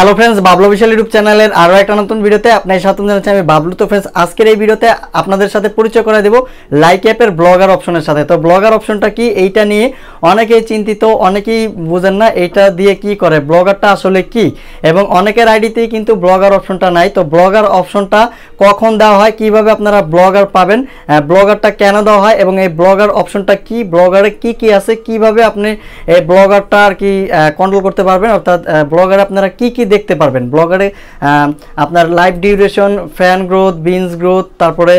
hello friends Bablu Bishal YouTube চ্যানেলের আরও একটা নতুন ভিডিওতে আপনার স্বাগত জানাচ্ছি আমি বাবলু তো ফ্রেন্ডস আজকের এই ভিডিওতে আপনাদের সাথে পরিচয় করে দেবো লাইক অ্যাপের ব্লগার অপশনের সাথে তো ব্লগার অপশনটা কি এইটা নিয়ে অনেকেই চিন্তিত অনেকেই বুঝেন না এইটা দিয়ে কি করে ব্লগারটা আসলে কি এবং অনেকের আইডিতেই কিন্তু ব্লগার অপশনটা নাই তো ব্লগার অপশনটা কখন দেওয়া হয় কিভাবে আপনারা ব্লগার পাবেন ব্লগারটা কেন দেওয়া হয় এবং এই ব্লগার অপশনটা কি ব্লগারে কি কি আছে কিভাবে আপনি এই ব্লগারটা আর কি কন্ট্রোল করতে পারবেন অর্থাৎ ব্লগারে আপনারা কি কি দেখতে পারবেন ব্লগারে আপনার live duration fan growth beans growth তারপরে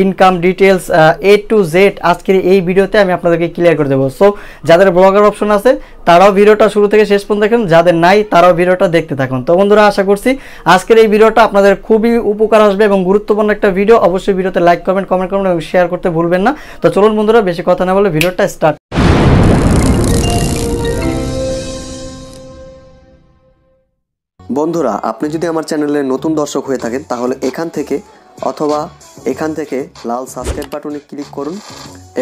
income details A to Z আজকের এই ভিডিওতে আমি আপনাদেরকে ক্লিয়ার করে দেবো সো যাদের ব্লগার অপশন আছে তারাও ভিডিওটা শুরু থেকে শেষ পর্যন্ত দেখেন যাদের নাই তারাও ভিডিওটা দেখতে থাকুন তো বন্ধুরা আশা করছি আজকের এই ভিডিওটা আপনাদের খুবই উপকার আসবে এবং গুরুত্বপূর্ণ একটা ভিডিও অবশ্যই ভিডিওতে লাইক করবেন কমেন্ট করবেন এবং শেয়ার করতে ভুলবেন না তো চলুন বন্ধুরা বেশি কথা না বলে ভিডিওটা স্টার্ট বন্ধুরা আপনি যদি আমার চ্যানেলে নতুন দর্শক হয়ে থাকেন তাহলে এখান থেকে অথবা এখান থেকে লাল সাবস্ক্রাইব বাটনে ক্লিক করুন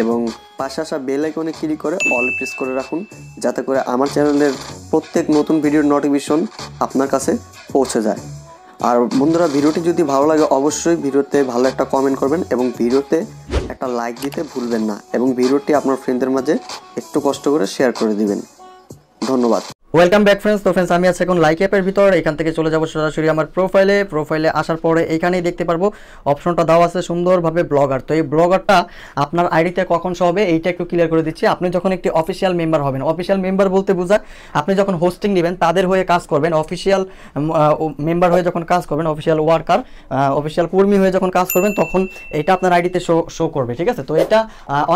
এবং পাশে আসা বেল আইকনে ক্লিক করে অল প্রেস করে রাখুন যাতে করে আমার চ্যানেলের প্রত্যেক নতুন ভিডিওর নোটিফিকেশন আপনার কাছে পৌঁছে যায় আর বন্ধুরা ভিডিওটি যদি ভালো লাগে অবশ্যই ভিডিওতে ভালো একটা কমেন্ট করবেন এবং ভিডিওতে একটা লাইক দিতে ভুলবেন না এবং ভিডিওটি আপনার ফ্রেন্ডদের মাঝে একটু কষ্ট করে শেয়ার করে দিবেন ধন্যবাদ ওয়েলকাম ব্যাক ফ্রেন্ডস তো ফ্রেন্ডস আমি আছি এখন লাইক অ্যাপের ভিতর এখান থেকে চলে যাবো সরাসরি আমার প্রোফাইলে প্রোফাইলে আসার পরে এখানেই দেখতে পারবো অপশনটা দেওয়া আছে সুন্দরভাবে ব্লগার তো এই ব্লগারটা আপনার আইডিতে কখন সহ হবে এইটা একটু ক্লিয়ার করে দিচ্ছি আপনি যখন একটি অফিসিয়াল মেম্বার হবেন অফিসিয়াল মেম্বার বলতে বোঝায় আপনি যখন হোস্টিং নেবেন তাদের হয়ে কাজ করবেন অফিসিয়াল মেম্বার হয়ে যখন কাজ করবেন অফিসিয়াল ওয়ার্কার অফিসিয়াল কর্মী হয়ে যখন কাজ করবেন তখন এটা আপনার আইডিতে শো শো করবে ঠিক আছে তো এটা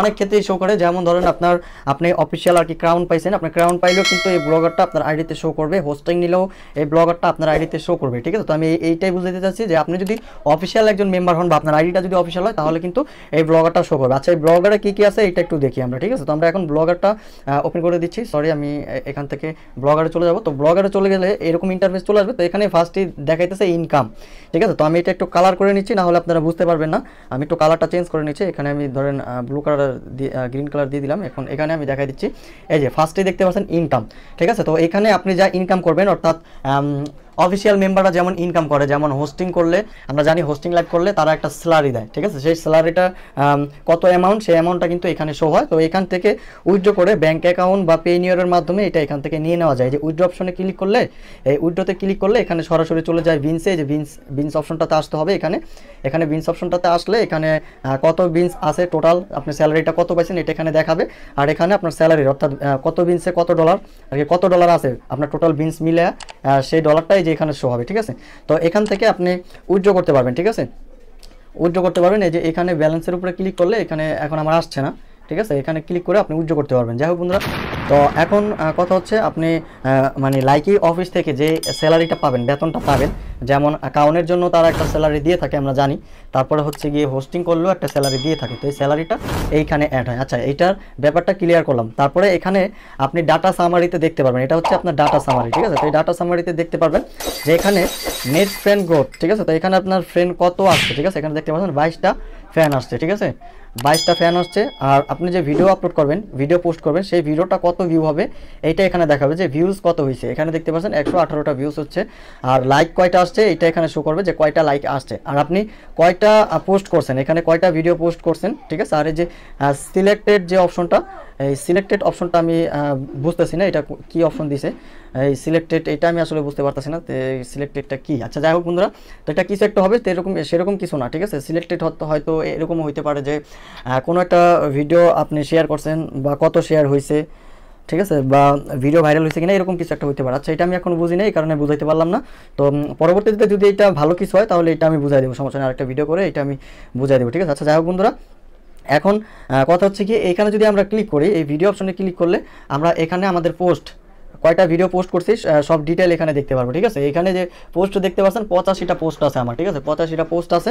অনেক ক্ষেত্রেই শো করে যেমন ধরেন আপনার আপনি অফিসিয়াল আর কি ক্রাউন পাইছেন আপনি ক্রাউন পাইলেও কিন্তু এই ব্লগারটা আপনার আইডিতে শো করবে হোস্টিং নিলেও এই ব্লগারটা আপনার আইডিতে শো করবে ঠিক আছে তো আমি এইটাই বুঝতে চাচ্ছি যে আপনি যদি অফিসিয়াল একজন মেম্বার হন বা আপনার আইডিটা যদি অফিসিয়াল হয় তাহলে কিন্তু এই ব্লগারটা শো করবে আচ্ছা এই ব্লগারে কী কী আছে এটা একটু দেখি আমরা ঠিক আছে তো আমরা এখন ব্লগারটা ওপেন করে দিচ্ছি সরি আমি এখান থেকে ব্লগারে চলে যাব তো ব্লগারে চলে গেলে এরকম ইন্টারফেস চলে আসবে তো এখানে ফার্স্টই দেখাইতেছে ইনকাম ঠিক আছে তো আমি এটা একটু কালার করে নিচ্ছি না হলে আপনারা বুঝতে পারবেন না আমি একটু কালারটা চেঞ্জ করে নিচ্ছি এখানে আমি ধরেন ব্লু কালার গ্রিন কালার দিয়ে দিলাম এখন এখানে আমি দেখাই দিচ্ছি এই যে ফার্স্টে দেখতে পাচ্ছেন ইনকাম ঠিক আছে তো এখানে আপনি যা ইনকাম করবেন অর্থাৎ অফিসিয়াল মেম্বাররা যেমন ইনকাম করে যেমন হোস্টিং করলে আমরা জানি হোস্টিং লাইভ করলে তারা একটা স্যালারি দেয় ঠিক আছে সেই স্যালারিটা কত অ্যামাউন্ট সেই অ্যামাউন্টটা কিন্তু এখানে শো হয় তো এখান থেকে উইড্রো করে ব্যাঙ্ক অ্যাকাউন্ট বা পেনিয়রের মাধ্যমে এটা এখান থেকে নিয়ে নেওয়া যায় যে উইড্রো অপশনে ক্লিক করলে এই উইড্রোতে ক্লিক করলে এখানে সরাসরি চলে যায় বিনসে যে বিনস বিনস অপশনটাতে আসতে হবে এখানে এখানে বিনস অপশনটাতে আসলে এখানে কত বিনস আছে টোটাল আপনি স্যালারিটা কত পাইছেন এটা এখানে দেখাবে আর এখানে আপনার স্যালারি অর্থাৎ কত বিনসে কত ডলার আর কত ডলার আছে আপনার টোটাল বিনস মিলে সেই ডলারটাই যে এখানে শো হবে ঠিক আছে তো এখান থেকে আপনি উইড্রো করতে পারবেন ঠিক আছে উইড্রো করতে পারবেন এই যে এখানে ব্যালেন্সের উপরে ক্লিক করলে এখানে এখন আমার আসছে না ঠিক আছে এখানে ক্লিক করে আপনি উইথড্র করতে পারবেন যাই হোক বন্ধুরা তো এখন কথা হচ্ছে আপনি মানে লাইকি অফিস থেকে যে স্যালারিটা পাবেন বেতনটা পাবেন যেমন অ্যাকাউন্টের জন্য তারা একটা স্যালারি দিয়ে থাকে আমরা জানি তারপরে হচ্ছে গিয়ে হোস্টিং করলেও একটা স্যালারি দিয়ে থাকে তো এই স্যালারিটা এইখানে অ্যাড হয় আচ্ছা এইটার ব্যাপারটা ক্লিয়ার করলাম তারপরে এখানে আপনি ডাটা সামারিতে দেখতে পারবেন এটা হচ্ছে আপনার ডাটা সামারি ঠিক আছে তো এই ডাটা সামারিতে দেখতে পারবেন যে এখানে নেট ফ্রেন্ড গ্রোথ ঠিক আছে তো এখানে আপনার ফ্রেন্ড কত আসছে ঠিক আছে এখানে দেখতে পাচ্ছেন বাইশটা ফ্যান আসছে ঠিক আছে বাইশটা ফ্যান আসছে আর আপনি যে ভিডিও আপলোড করবেন ভিডিও পোস্ট করবেন সেই ভিডিওটা কত কত ভিউ হবে এইটা এখানে দেখাবে যে ভিউজ কত হয়েছে এখানে দেখতে পাচ্ছেন একশো আঠারোটা ভিউজ হচ্ছে আর লাইক কয়টা আসছে এটা এখানে শো করবে যে কয়টা লাইক আসছে আর আপনি কয়টা পোস্ট করছেন এখানে কয়টা ভিডিও পোস্ট করছেন ঠিক আছে আর এই যে সিলেক্টেড যে অপশনটা এই সিলেক্টেড অপশনটা আমি বুঝতেছি না এটা কি অপশন দিছে এই সিলেক্টেড এটা আমি আসলে বুঝতে পারতেছি না সিলেক্টেডটা কি আচ্ছা যাই হোক বন্ধুরা তো এটা কিছু একটা হবে তো এরকম সেরকম কিছু না ঠিক আছে সিলেক্টেড হয়তো এরকম হইতে পারে যে কোনো একটা ভিডিও আপনি শেয়ার করছেন বা কত শেয়ার হয়েছে ঠিক আছে বা ভিডিও ভাইরাল হয়েছে কিনা এরকম কিছু একটা হতে পারে আচ্ছা এটা আমি এখন বুঝি না এই কারণে বুঝাইতে পারলাম না তো পরবর্তীতে যদি এটা ভালো কিছু হয় তাহলে এটা আমি বুঝাই দেবো সমস্যা নেই আরেকটা ভিডিও করে এটা আমি বুঝাই দেবো ঠিক আছে আচ্ছা যাই হোক বন্ধুরা এখন কথা হচ্ছে কি এখানে যদি আমরা ক্লিক করি এই ভিডিও অপশনে ক্লিক করলে আমরা এখানে আমাদের পোস্ট কয়টা ভিডিও পোস্ট করছি সব ডিটেল এখানে দেখতে পারবো ঠিক আছে এখানে যে পোস্ট দেখতে পাচ্ছেন পঁচাশিটা পোস্ট আছে আমার ঠিক আছে পঁচাশিটা পোস্ট আছে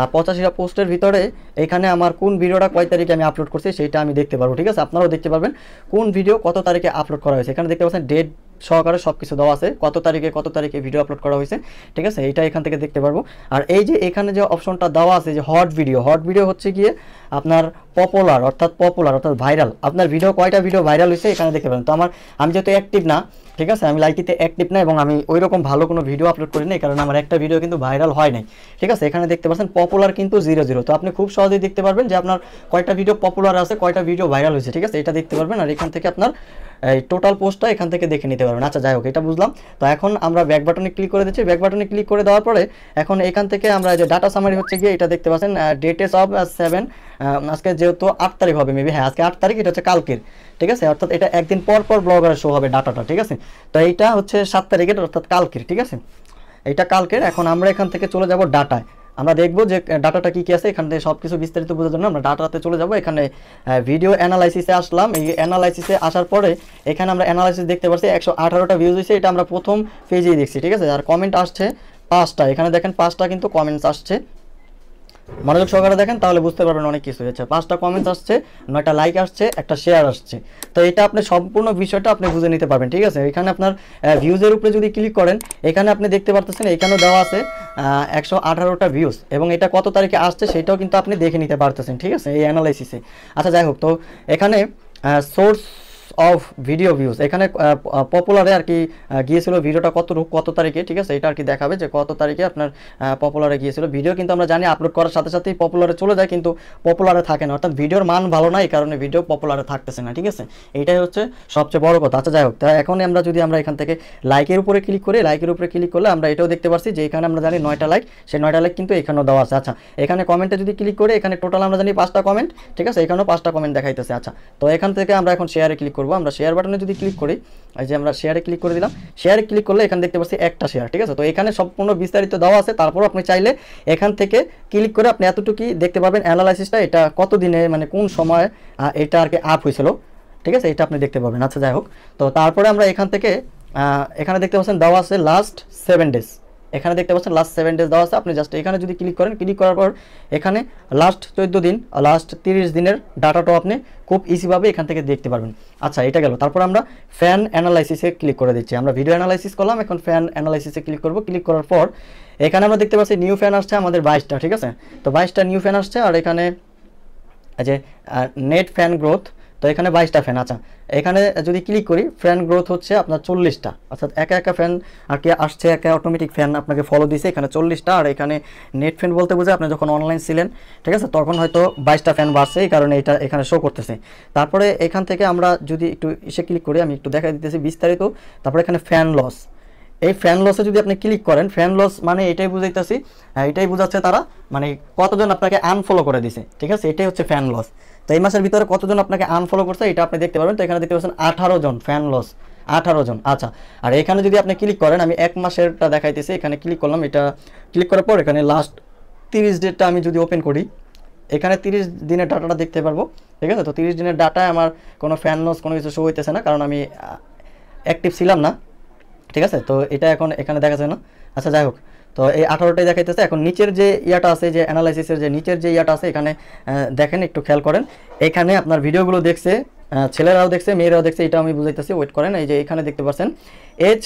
আর পঁচাশিটা পোস্টের ভিতরে এখানে আমার কোন ভিডিওটা কয় তারিখে আমি আপলোড করছি সেটা আমি দেখতে পারবো ঠিক আছে আপনারাও দেখতে পারবেন কোন ভিডিও কত তারিখে আপলোড করা হয়েছে এখানে দেখতে পাচ্ছেন ডেট সহকারে সব কিছু দেওয়া আছে কত তারিখে কত তারিখে ভিডিও আপলোড করা হয়েছে ঠিক আছে এটা এখান থেকে দেখতে পারবো আর এই যে এখানে যে অপশনটা দেওয়া আছে যে হট ভিডিও হট ভিডিও হচ্ছে গিয়ে আপনার পপুলার অর্থাৎ পপুলার অর্থাৎ ভাইরাল আপনার ভিডিও কয়টা ভিডিও ভাইরাল হয়েছে এখানে দেখতে পাবেন তো আমার আমি যেহেতু অ্যাক্টিভ না ঠিক আছে আমি লাইকিতে অ্যাক্টিভ না এবং আমি ওই রকম ভালো কোনো ভিডিও আপলোড করি নাই কারণ আমার একটা ভিডিও কিন্তু ভাইরাল হয় নাই ঠিক আছে এখানে দেখতে পাচ্ছেন পপুলার কিন্তু জিরো জিরো তো আপনি খুব সহজেই দেখতে পারবেন যে আপনার কয়টা ভিডিও পপুলার আছে কয়টা ভিডিও ভাইরাল হয়েছে ঠিক আছে এটা দেখতে পারবেন আর এখান থেকে আপনার এই টোটাল পোস্টটা এখান থেকে দেখে নিতে দিতে পারবেন আচ্ছা যাই হোক এটা বুঝলাম তো এখন আমরা ব্যাক বাটনে ক্লিক করে দিচ্ছি ব্যাক বাটনে ক্লিক করে দেওয়ার পরে এখন এখান থেকে আমরা যে ডাটা সামারি হচ্ছে গিয়ে এটা দেখতে পাচ্ছেন ডেটেস অফ সেভেন আজকে যেহেতু আট তারিখ হবে মেবি হ্যাঁ আজকে আট তারিখ এটা হচ্ছে কালকের ঠিক আছে অর্থাৎ এটা একদিন পর পর ব্লগারে শো হবে ডাটাটা ঠিক আছে তো এইটা হচ্ছে সাত তারিখের অর্থাৎ কালকের ঠিক আছে এটা কালকের এখন আমরা এখান থেকে চলে যাব ডাটায় আমরা দেখব যে ডাটাটা কি কি আছে এখানে সবকিছু সব কিছু বিস্তারিত বোঝার জন্য আমরা ডাটাতে চলে যাব এখানে ভিডিও অ্যানালাইসিসে আসলাম এই অ্যানালাইসিসে আসার পরে এখানে আমরা অ্যানালাইসিস দেখতে পাচ্ছি একশো আঠারোটা ভিউজ হয়েছে এটা আমরা প্রথম পেজেই দেখছি ঠিক আছে আর কমেন্ট আসছে পাঁচটা এখানে দেখেন পাঁচটা কিন্তু কমেন্টস আসছে মনোযোগ সহকারে দেখেন তাহলে বুঝতে পারবেন অনেক কিছু হয়েছে পাঁচটা কমেন্টস আসছে নয়টা লাইক আসছে একটা শেয়ার আসছে তো এটা আপনি সম্পূর্ণ বিষয়টা আপনি বুঝে নিতে পারবেন ঠিক আছে এখানে আপনার ভিউজের উপরে যদি ক্লিক করেন এখানে আপনি দেখতে পারতেছেন এখানেও দেওয়া আছে একশো আঠারোটা ভিউজ এবং এটা কত তারিখে আসছে সেটাও কিন্তু আপনি দেখে নিতে পারতেছেন ঠিক আছে এই অ্যানালাইসিসে আচ্ছা যাই হোক তো এখানে সোর্স অফ ভিডিও ভিউজ এখানে পপুলারে আর কি গিয়েছিল ভিডিওটা কত কত তারিখে ঠিক আছে এটা আর কি দেখাবে যে কত তারিখে আপনার পপুলারে গিয়েছিল ভিডিও কিন্তু আমরা জানি আপলোড করার সাথে সাথেই পপুলারে চলে যায় কিন্তু পপুলারে থাকে না অর্থাৎ ভিডিওর মান ভালো না এই কারণে ভিডিও পপুলারে থাকতেছে না ঠিক আছে এটাই হচ্ছে সবচেয়ে বড় কথা আচ্ছা যাই হোক তা এখন আমরা যদি আমরা এখান থেকে লাইকের উপরে ক্লিক করি লাইকের উপরে ক্লিক করলে আমরা এটাও দেখতে পাচ্ছি যে এখানে আমরা জানি নয়টা লাইক সেই নয়টা লাইক কিন্তু এখানেও দেওয়া আছে আচ্ছা এখানে কমেন্টে যদি ক্লিক করে এখানে টোটাল আমরা জানি পাঁচটা কমেন্ট ঠিক আছে এখানেও পাঁচটা কমেন্ট দেখাইতেছে আচ্ছা তো এখান থেকে আমরা এখন শেয়ারে ক্লিক করি করব আমরা শেয়ার বাটনে যদি ক্লিক করি এই যে আমরা শেয়ারে ক্লিক করে দিলাম শেয়ারে ক্লিক করলে এখানে দেখতে পাচ্ছি একটা শেয়ার ঠিক আছে তো এখানে সম্পূর্ণ বিস্তারিত দেওয়া আছে তারপর আপনি চাইলে এখান থেকে ক্লিক করে আপনি এতটুকুই দেখতে পাবেন অ্যানালাইসিসটা এটা কত দিনে মানে কোন সময় এটা আর কি আপ হয়েছিল ঠিক আছে এটা আপনি দেখতে পাবেন আচ্ছা যাই হোক তো তারপরে আমরা এখান থেকে এখানে দেখতে পাচ্ছেন দেওয়া আছে লাস্ট সেভেন ডেজ এখানে দেখতে পাচ্ছেন লাস্ট সেভেন ডেজ দেওয়া আছে আপনি জাস্ট এখানে যদি ক্লিক করেন ক্লিক করার পর এখানে লাস্ট চোদ্দো দিন লাস্ট তিরিশ দিনের ডাটাটাও আপনি খুব ইজিভাবে এখান থেকে দেখতে পারবেন আচ্ছা এটা গেল তারপর আমরা ফ্যান অ্যানালাইসিসে ক্লিক করে দিচ্ছি আমরা ভিডিও অ্যানালাইসিস করলাম এখন ফ্যান অ্যানালাইসিসে ক্লিক করব ক্লিক করার পর এখানে আমরা দেখতে পাচ্ছি নিউ ফ্যান আসছে আমাদের বাইশটা ঠিক আছে তো বাইশটা নিউ ফ্যান আসছে আর এখানে যে নেট ফ্যান গ্রোথ তো এখানে বাইশটা ফ্যান আচ্ছা এখানে যদি ক্লিক করি ফ্যান গ্রোথ হচ্ছে আপনার চল্লিশটা অর্থাৎ একা একা ফ্যান আর কি আসছে একা অটোমেটিক ফ্যান আপনাকে ফলো দিয়েছে এখানে চল্লিশটা আর এখানে নেট ফ্যান বলতে বোঝায় আপনি যখন অনলাইন ছিলেন ঠিক আছে তখন হয়তো বাইশটা ফ্যান বাড়ছে এই কারণে এটা এখানে শো করতেছে তারপরে এখান থেকে আমরা যদি একটু এসে ক্লিক করি আমি একটু দেখা দিতেছি বিস্তারিত তারপরে এখানে ফ্যান লস এই ফ্যান লসে যদি আপনি ক্লিক করেন ফ্যান লস মানে এটাই বুঝাইতেছি এটাই বুঝাচ্ছে তারা মানে কতজন আপনাকে আনফলো করে দিছে ঠিক আছে এটাই হচ্ছে ফ্যান লস তো এই মাসের ভিতরে কতজন আপনাকে আনফলো করছে এটা আপনি দেখতে পারবেন তো এখানে দেখতে পাচ্ছেন আঠারো জন ফ্যান লস আঠারো জন আচ্ছা আর এখানে যদি আপনি ক্লিক করেন আমি এক মাসেরটা দেখাইতেছি এখানে ক্লিক করলাম এটা ক্লিক করার পর এখানে লাস্ট তিরিশ ডেটটা আমি যদি ওপেন করি এখানে তিরিশ দিনের ডাটাটা দেখতে পারবো ঠিক আছে তো তিরিশ দিনের ডাটায় আমার কোনো ফ্যান লস কোনো কিছু শো হইতেছে না কারণ আমি অ্যাক্টিভ ছিলাম না ঠিক আছে তো এটা এখন এখানে দেখা যায় না আচ্ছা যাই হোক তো এই আঠারোটাই দেখাইতেছে এখন নিচের যে ইয়াটা আছে যে অ্যানালাইসিসের যে নিচের যে ইয়াটা আছে এখানে দেখেন একটু খেয়াল করেন এখানে আপনার ভিডিওগুলো দেখছে ছেলেরাও দেখছে মেয়েরাও দেখছে এটা আমি বুঝাইতেছি ওয়েট করেন এই যে এখানে দেখতে পাচ্ছেন এজ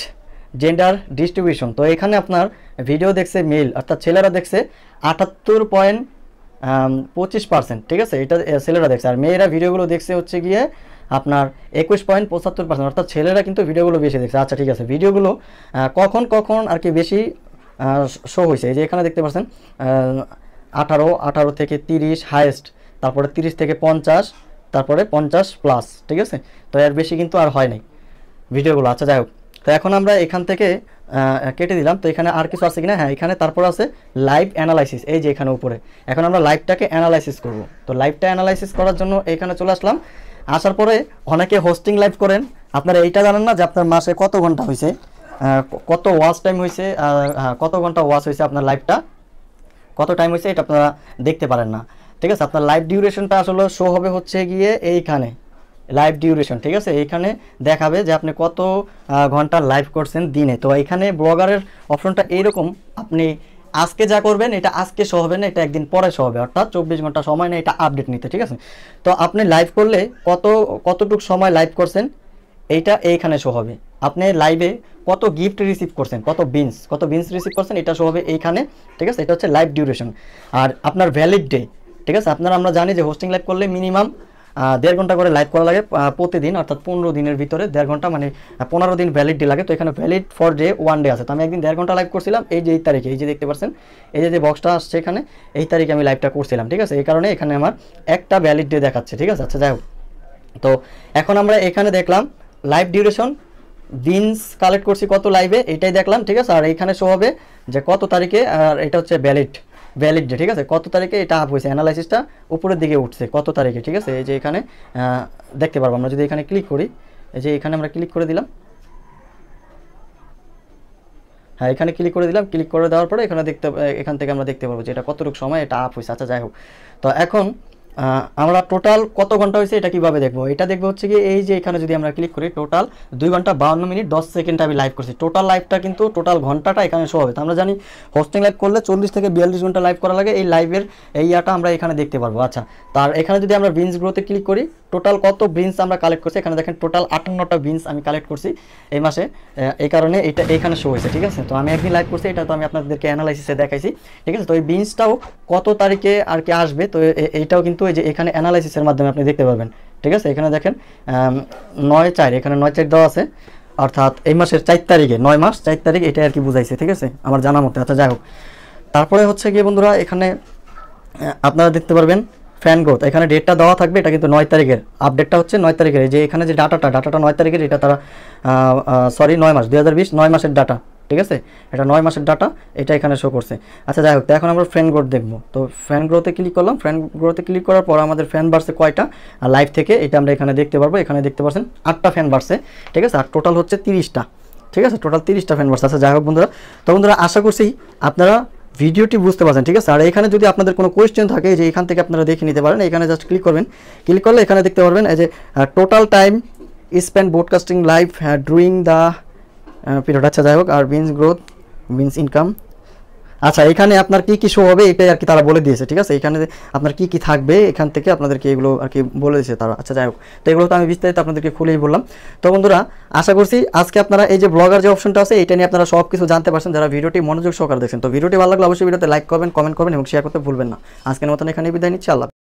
জেন্ডার ডিস্ট্রিবিউশন তো এখানে আপনার ভিডিও দেখছে মেল অর্থাৎ ছেলেরা দেখছে আটাত্তর পয়েন্ট পঁচিশ পার্সেন্ট ঠিক আছে এটা ছেলেরা দেখছে আর মেয়েরা ভিডিওগুলো দেখছে হচ্ছে গিয়ে আপনার একুশ পয়েন্ট পঁচাত্তর পার্সেন্ট অর্থাৎ ছেলেরা কিন্তু ভিডিওগুলো বেশি দেখছে আচ্ছা ঠিক আছে ভিডিওগুলো কখন কখন আর কি বেশি শো হয়েছে এই যে এখানে দেখতে পাচ্ছেন আঠারো আঠারো থেকে তিরিশ হায়েস্ট তারপরে তিরিশ থেকে পঞ্চাশ তারপরে পঞ্চাশ প্লাস ঠিক আছে তো এর বেশি কিন্তু আর হয় নাই ভিডিওগুলো আচ্ছা যাই হোক তো এখন আমরা এখান থেকে কেটে দিলাম তো এখানে আর কিছু আছে কিনা হ্যাঁ এখানে তারপর আছে লাইভ অ্যানালাইসিস এই যে এখানে উপরে এখন আমরা লাইভটাকে অ্যানালাইসিস করব তো লাইভটা অ্যানালাইসিস করার জন্য এখানে চলে আসলাম আসার পরে অনেকে হোস্টিং লাইভ করেন আপনারা এইটা জানেন না যে আপনার মাসে কত ঘন্টা হয়েছে কত ওয়াচ টাইম হয়েছে কত ঘন্টা ওয়াচ হয়েছে আপনার লাইফটা কত টাইম হয়েছে এটা আপনারা দেখতে পারেন না ঠিক আছে আপনার লাইভ ডিউরেশনটা আসলে শো হবে হচ্ছে গিয়ে এইখানে লাইভ ডিউরেশন ঠিক আছে এইখানে দেখাবে যে আপনি কত ঘন্টা লাইভ করছেন দিনে তো এখানে ব্লগারের অপশনটা এইরকম আপনি আজকে যা করবেন এটা আজকে শো হবে না এটা একদিন পরে শো হবে অর্থাৎ চব্বিশ ঘন্টা সময় না এটা আপডেট নিতে ঠিক আছে তো আপনি লাইভ করলে কত কতটুক সময় লাইভ করছেন এইটা এইখানে শো হবে আপনি লাইভে কত গিফট রিসিভ করছেন কত বিনস কত বিনস রিসিভ করছেন এটা শো হবে এইখানে ঠিক আছে এটা হচ্ছে লাইভ ডিউরেশন আর আপনার ভ্যালিড ডে ঠিক আছে আপনারা আমরা জানি যে হোস্টিং লাইভ করলে মিনিমাম দেড় ঘন্টা করে লাইভ করা লাগে প্রতিদিন অর্থাৎ পনেরো দিনের ভিতরে দেড় ঘন্টা মানে পনেরো দিন ভ্যালিড ডে লাগে তো এখানে valid for day one day আছে তো আমি একদিন দেড় ঘন্টা লাইভ করছিলাম এই যে এই তারিখে এই যে দেখতে পাচ্ছেন এই যে যে বক্সটা আসছে এখানে এই তারিখে আমি লাইভটা করছিলাম ঠিক আছে এই কারণে এখানে আমার একটা ভ্যালিড ডে দেখাচ্ছে ঠিক আছে আচ্ছা যাই হোক তো এখন আমরা এখানে দেখলাম লাইভ ডিউরেশন দিনস কালেক্ট করছি কত লাইভে এটাই দেখলাম ঠিক আছে আর এখানে শো হবে যে কত তারিখে আর এটা হচ্ছে ব্যালিড ভ্যালিড ডে ঠিক আছে কত তারিখে এটা আপ হয়েছে অ্যানালাইসিসটা উপরের দিকে উঠছে কত তারিখে ঠিক আছে এই যে এখানে দেখতে পারবো আমরা যদি এখানে ক্লিক করি এই যে এখানে আমরা ক্লিক করে দিলাম হ্যাঁ এখানে ক্লিক করে দিলাম ক্লিক করে দেওয়ার পরে এখানে দেখতে এখান থেকে আমরা দেখতে পারবো যে এটা কতটুকু সময় এটা আপ হয়েছে আচ্ছা যাই হোক তো এখন আমরা টোটাল কত ঘন্টা হয়েছে এটা কিভাবে দেখবো এটা দেখবো হচ্ছে কি এই যে এখানে যদি আমরা ক্লিক করি টোটাল দুই ঘন্টা বাউন্ন মিনিট দশ সেকেন্ড আমি লাইভ করছি টোটাল লাইভটা কিন্তু টোটাল ঘন্টাটা এখানে শো হবে তো আমরা জানি হোস্টিং লাইভ করলে চল্লিশ থেকে বিয়াল্লিশ ঘন্টা লাইভ করা লাগে এই লাইভের এই ইয়াটা আমরা এখানে দেখতে পারবো আচ্ছা তার এখানে যদি আমরা বিন্স গ্রোথে ক্লিক করি টোটাল কত বিন্স আমরা কালেক্ট করছি এখানে দেখেন টোটাল আটান্নটা বিন্স আমি কালেক্ট করছি এই মাসে এই কারণে এটা এখানে শো হয়েছে ঠিক আছে তো আমি একদিন লাইভ করছি এটা তো আমি আপনাদেরকে অ্যানালাইসিসে দেখাইছি ঠিক আছে তো এই বিন্সটাও কত তারিখে আর কি আসবে তো এইটাও কিন্তু এই যে এখানে অ্যানালাইসিসের মাধ্যমে আপনি দেখতে পারবেন ঠিক আছে এখানে দেখেন নয় চার এখানে নয় চার দেওয়া আছে অর্থাৎ এই মাসের চার তারিখে নয় মাস চার তারিখ এটা আর কি বুঝাইছে ঠিক আছে আমার জানা মতে আচ্ছা যাই হোক তারপরে হচ্ছে গিয়ে বন্ধুরা এখানে আপনারা দেখতে পারবেন ফ্যান গ্রোথ এখানে ডেটটা দেওয়া থাকবে এটা কিন্তু নয় তারিখের আপডেটটা হচ্ছে নয় তারিখের যে এখানে যে ডাটাটা ডাটাটা নয় তারিখের এটা তারা সরি নয় মাস দু নয় মাসের ডাটা ঠিক আছে এটা নয় মাসের ডাটা এটা এখানে শো করছে আচ্ছা যাই হোক তো এখন আমরা ফ্রেন্ড গ্রোথ দেখবো তো ফ্যান গ্রোথে ক্লিক করলাম ফ্রেন্ড গ্রোথে ক্লিক করার পর আমাদের ফ্যান বাড়ছে কয়টা আর লাইভ থেকে এটা আমরা এখানে দেখতে পারবো এখানে দেখতে পাচ্ছেন আটটা ফ্যান বাড়ছে ঠিক আছে আর টোটাল হচ্ছে তিরিশটা ঠিক আছে টোটাল তিরিশটা ফ্যান বাড়ছে আচ্ছা যাই হোক বন্ধুরা তো বন্ধুরা আশা করছি আপনারা ভিডিওটি বুঝতে পারছেন ঠিক আছে আর এখানে যদি আপনাদের কোনো কোয়েশ্চেন থাকে যে এখান থেকে আপনারা দেখে নিতে পারেন এখানে জাস্ট ক্লিক করবেন ক্লিক করলে এখানে দেখতে পারবেন এই যে total time spend broadcasting live during the period আচ্ছা যাই হোক আর বিনস গ্রোথ বিনস ইনকাম আচ্ছা এখানে আপনার কি কি শো হবে এটাই আর কি তারা বলে দিয়েছে ঠিক আছে এখানে আপনার কি কি থাকবে এখান থেকে আপনাদেরকে এগুলো আর কি বলে দিয়েছে তারা আচ্ছা যাই হোক তো এগুলো তো আমি বিস্তারিত আপনাদেরকে খুলেই বললাম তো বন্ধুরা আশা করছি আজকে আপনারা এই যে ব্লগার যে অপশনটা আছে এটা নিয়ে আপনারা সব কিছু জানতে পারছেন যারা ভিডিওটি মনোযোগ সহকারে দেখছেন তো ভিডিওটি ভালো লাগলে অবশ্যই ভিডিওতে লাইক করবেন কমেন্ট করবেন এবং শেয়ার করতে ভুলবেন না আজকের মতন এখানে বিদায় নিচ্ছি আল্লাহ